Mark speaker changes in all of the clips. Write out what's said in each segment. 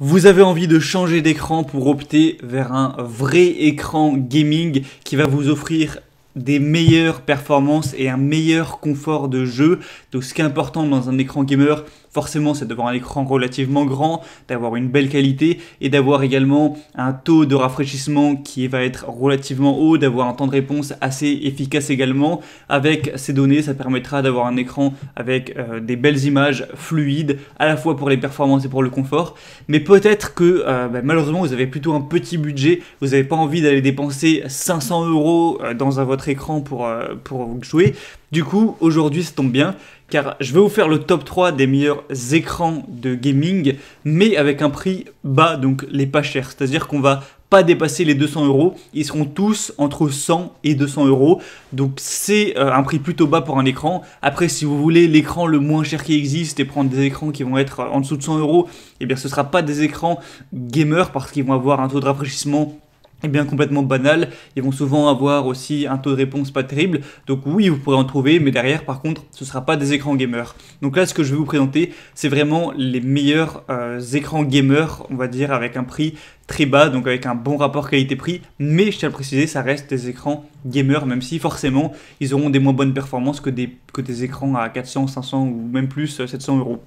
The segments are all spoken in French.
Speaker 1: Vous avez envie de changer d'écran pour opter vers un vrai écran gaming qui va vous offrir des meilleures performances et un meilleur confort de jeu. Donc ce qui est important dans un écran gamer, forcément c'est d'avoir un écran relativement grand, d'avoir une belle qualité et d'avoir également un taux de rafraîchissement qui va être relativement haut, d'avoir un temps de réponse assez efficace également. Avec ces données, ça permettra d'avoir un écran avec euh, des belles images fluides, à la fois pour les performances et pour le confort. Mais peut-être que euh, bah, malheureusement vous avez plutôt un petit budget, vous n'avez pas envie d'aller dépenser 500 euros euh, dans un, votre écran pour, pour jouer. Du coup, aujourd'hui, ça tombe bien, car je vais vous faire le top 3 des meilleurs écrans de gaming, mais avec un prix bas, donc les pas chers. C'est-à-dire qu'on va pas dépasser les 200 euros. Ils seront tous entre 100 et 200 euros. Donc c'est euh, un prix plutôt bas pour un écran. Après, si vous voulez l'écran le moins cher qui existe et prendre des écrans qui vont être en dessous de 100 euros, eh bien ce sera pas des écrans gamer parce qu'ils vont avoir un taux de rafraîchissement eh bien complètement banal ils vont souvent avoir aussi un taux de réponse pas terrible, donc oui vous pourrez en trouver, mais derrière par contre ce ne sera pas des écrans gamers. Donc là ce que je vais vous présenter c'est vraiment les meilleurs euh, écrans gamers, on va dire avec un prix très bas, donc avec un bon rapport qualité-prix, mais je tiens à le préciser, ça reste des écrans gamers, même si forcément ils auront des moins bonnes performances que des, que des écrans à 400, 500 ou même plus 700 euh, euros.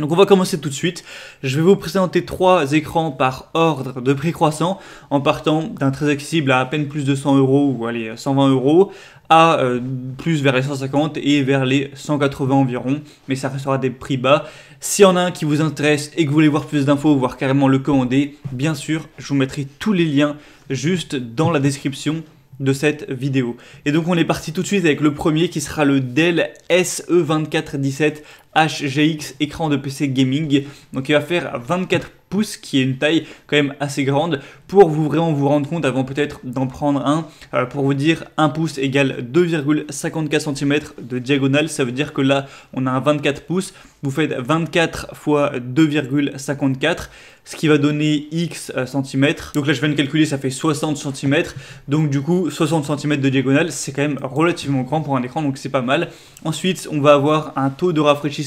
Speaker 1: Donc on va commencer tout de suite. Je vais vous présenter trois écrans par ordre de prix croissant en partant d'un très accessible à à peine plus de 100 euros ou allez 120 euros à euh, plus vers les 150 et vers les 180 environ, mais ça restera des prix bas. S'il y en a un qui vous intéresse et que vous voulez voir plus d'infos, voire carrément le commander, bien sûr, je vous mettrai tous les liens juste dans la description de cette vidéo. Et donc on est parti tout de suite avec le premier qui sera le Dell e SE2417 HGX écran de PC gaming. Donc il va faire 24 pouces, qui est une taille quand même assez grande, pour vous vraiment vous rendre compte avant peut-être d'en prendre un, euh, pour vous dire 1 pouce égale 2,54 cm de diagonale, ça veut dire que là on a un 24 pouces, vous faites 24 fois 2,54, ce qui va donner x euh, cm, donc là je viens de calculer ça fait 60 cm, donc du coup 60 cm de diagonale c'est quand même relativement grand pour un écran, donc c'est pas mal. Ensuite on va avoir un taux de rafraîchissement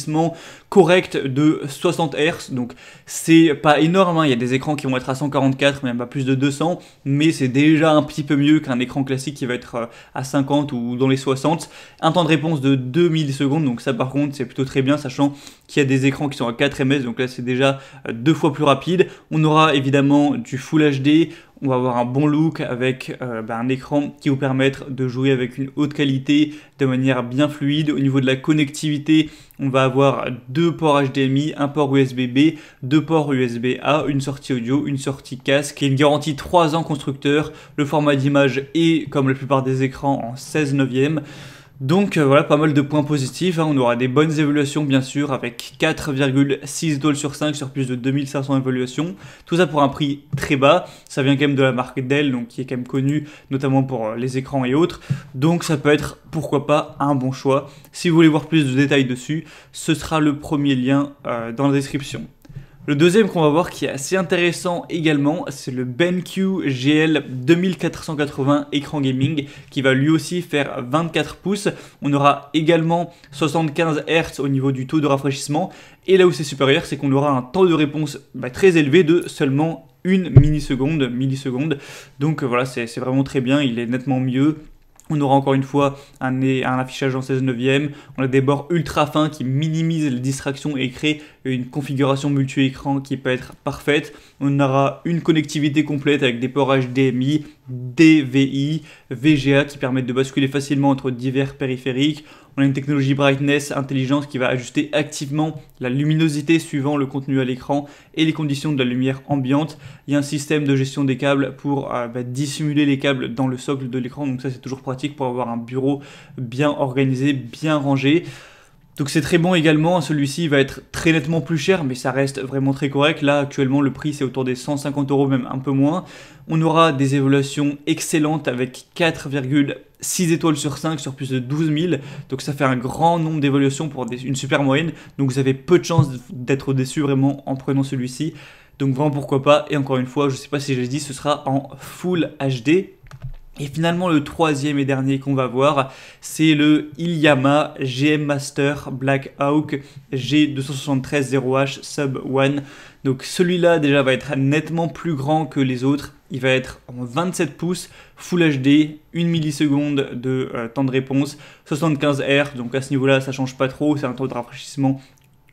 Speaker 1: correct de 60 Hz. Donc c'est pas énorme, hein. il y a des écrans qui vont être à 144, même pas plus de 200, mais c'est déjà un petit peu mieux qu'un écran classique qui va être euh, à 50 ou dans les 60. Un temps de réponse de 2000 millisecondes, donc ça par contre c'est plutôt très bien, sachant qu'il y a des écrans qui sont à 4 ms, donc là c'est déjà euh, deux fois plus rapide. On aura évidemment du Full HD, on va avoir un bon look avec euh, bah, un écran qui vous permettre de jouer avec une haute qualité de manière bien fluide. Au niveau de la connectivité, on va avoir deux ports HDMI, un port USB-B, deux ports USB-A, une sortie audio, une sortie casque et une garantie 3 ans constructeur. Le format d'image est, comme la plupart des écrans, en 16 neuvième. Donc euh, voilà, pas mal de points positifs. Hein. On aura des bonnes évaluations, bien sûr, avec 4,6 dollars sur 5 sur plus de 2500 évaluations. Tout ça pour un prix très bas. Ça vient quand même de la marque Dell, donc qui est quand même connue, notamment pour euh, les écrans et autres. Donc ça peut être, pourquoi pas, un bon choix. Si vous voulez voir plus de détails dessus, ce sera le premier lien euh, dans la description. Le deuxième qu'on va voir qui est assez intéressant également, c'est le BenQ GL 2480 écran gaming qui va lui aussi faire 24 pouces. On aura également 75 Hz au niveau du taux de rafraîchissement et là où c'est supérieur, c'est qu'on aura un temps de réponse bah, très élevé de seulement une milliseconde. Donc euh, voilà, c'est vraiment très bien, il est nettement mieux on aura encore une fois un, affichage en 16 neuvième. On a des bords ultra fins qui minimisent les distractions et créent une configuration multi-écran qui peut être parfaite. On aura une connectivité complète avec des ports HDMI, DVI, VGA qui permettent de basculer facilement entre divers périphériques. On a une technologie brightness Intelligence qui va ajuster activement la luminosité suivant le contenu à l'écran et les conditions de la lumière ambiante. Il y a un système de gestion des câbles pour euh, bah, dissimuler les câbles dans le socle de l'écran, donc ça c'est toujours pratique pour avoir un bureau bien organisé, bien rangé. Donc c'est très bon également, celui-ci va être très nettement plus cher, mais ça reste vraiment très correct. Là actuellement le prix c'est autour des 150 euros, même un peu moins. On aura des évaluations excellentes avec 4,6 étoiles sur 5 sur plus de 12 000. Donc ça fait un grand nombre d'évaluations pour une super moyenne. Donc vous avez peu de chances d'être déçu vraiment en prenant celui-ci. Donc vraiment pourquoi pas. Et encore une fois, je ne sais pas si je l'ai dit, ce sera en Full HD. Et finalement, le troisième et dernier qu'on va voir, c'est le Ilyama GM Master Black Hawk G273-0H Sub 1. Donc celui-là déjà va être nettement plus grand que les autres. Il va être en 27 pouces, Full HD, 1 milliseconde de euh, temps de réponse, 75 Hz, donc à ce niveau-là ça change pas trop, c'est un taux de rafraîchissement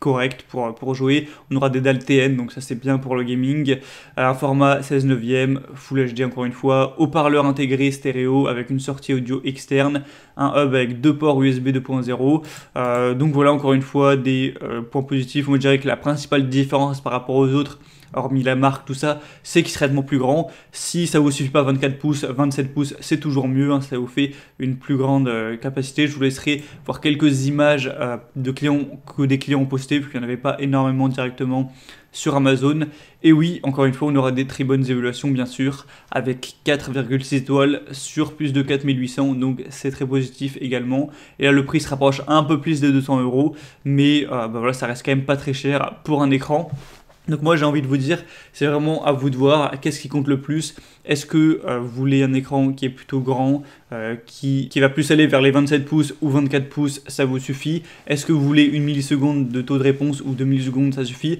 Speaker 1: correct pour, pour jouer. On aura des dalles TN, donc ça c'est bien pour le gaming. Euh, un format 16 9 Full HD encore une fois, haut-parleur intégré stéréo avec une sortie audio externe, un hub avec deux ports USB 2.0. Euh, donc voilà encore une fois des euh, points positifs. On dirait que la principale différence par rapport aux autres hormis la marque, tout ça, c'est qu'il serait tellement plus grand. Si ça vous suffit pas 24 pouces, 27 pouces, c'est toujours mieux, hein. ça vous fait une plus grande capacité. Je vous laisserai voir quelques images de clients que des clients ont posté puisqu'il n'y en avait pas énormément directement sur Amazon. Et oui, encore une fois, on aura des très bonnes évaluations, bien sûr, avec 4,6 étoiles sur plus de 4800, donc c'est très positif également. Et là, le prix se rapproche un peu plus des 200 euros, mais euh, bah voilà, ça reste quand même pas très cher pour un écran. Donc moi j'ai envie de vous dire, c'est vraiment à vous de voir qu'est-ce qui compte le plus. Est-ce que euh, vous voulez un écran qui est plutôt grand, euh, qui, qui, va plus aller vers les 27 pouces ou 24 pouces, ça vous suffit Est-ce que vous voulez une milliseconde de taux de réponse ou 2 millisecondes, ça suffit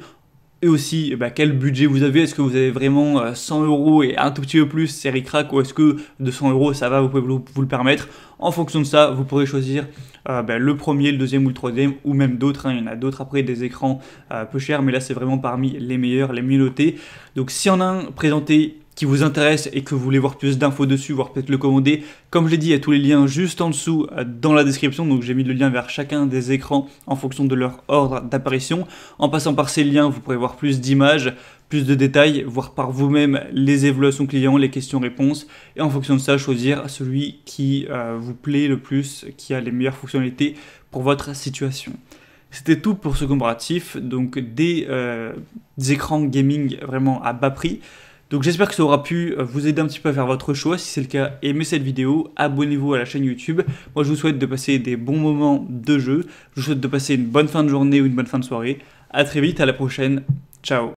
Speaker 1: et aussi eh ben, quel budget vous avez. Est-ce que vous avez vraiment 100 euh, euros et un tout petit peu plus, série crack, ou est-ce que 200 euros ça va, vous pouvez vous, le permettre En fonction de ça, vous pourrez choisir euh, ben, le premier, le deuxième ou le troisième, ou même d'autres. Hein. Il y en a d'autres après des écrans euh, peu chers, mais là c'est vraiment parmi les meilleurs, les mieux notés. Donc si on a un présenté qui vous intéresse et que vous voulez voir plus d'infos dessus, voire peut-être le commander, comme je l'ai dit, il y a tous les liens juste en dessous euh, dans la description, donc j'ai mis le lien vers chacun des écrans en fonction de leur ordre d'apparition. En passant par ces liens, vous pourrez voir plus d'images, plus de détails, voir par vous-même les évaluations clients, les questions-réponses, et en fonction de ça, choisir celui qui euh, vous plaît le plus, qui a les meilleures fonctionnalités pour votre situation. C'était tout pour ce comparatif, donc des euh, écrans gaming vraiment à bas prix. Donc j'espère que ça aura pu euh, vous aider un petit peu à faire votre choix. Si c'est le cas, aimez cette vidéo, abonnez-vous à la chaîne YouTube. Moi je vous souhaite de passer des bons moments de jeu. Je vous souhaite de passer une bonne fin de journée ou une bonne fin de soirée. à très vite, à la prochaine. Ciao